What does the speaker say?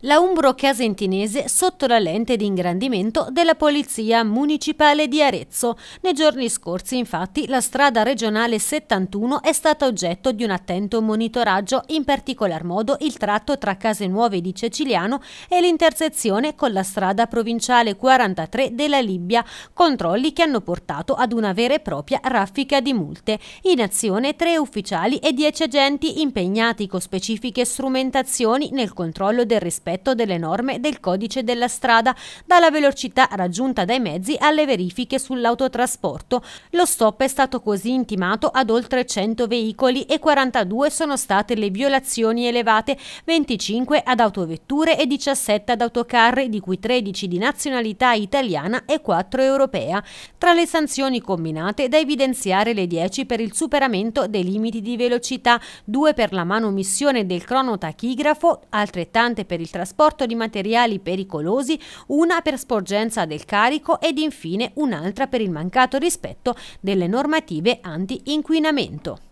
la Umbro Casentinese sotto la lente di ingrandimento della Polizia Municipale di Arezzo. Nei giorni scorsi, infatti, la strada regionale 71 è stata oggetto di un attento monitoraggio, in particolar modo il tratto tra Case Nuove di Ceciliano e l'intersezione con la strada provinciale 43 della Libia, controlli che hanno portato ad una vera e propria raffica di multe. In azione tre ufficiali e dieci agenti impegnati con specifiche strumentazioni nel controllo del rispetto rispetto delle norme del codice della strada, dalla velocità raggiunta dai mezzi alle verifiche sull'autotrasporto. Lo stop è stato così intimato ad oltre 100 veicoli e 42 sono state le violazioni elevate, 25 ad autovetture e 17 ad autocarri, di cui 13 di nazionalità italiana e 4 europea. Tra le sanzioni combinate da evidenziare le 10 per il superamento dei limiti di velocità, 2 per la manomissione del cronotachigrafo, altrettante per il trasporto di materiali pericolosi, una per sporgenza del carico ed infine un'altra per il mancato rispetto delle normative anti-inquinamento.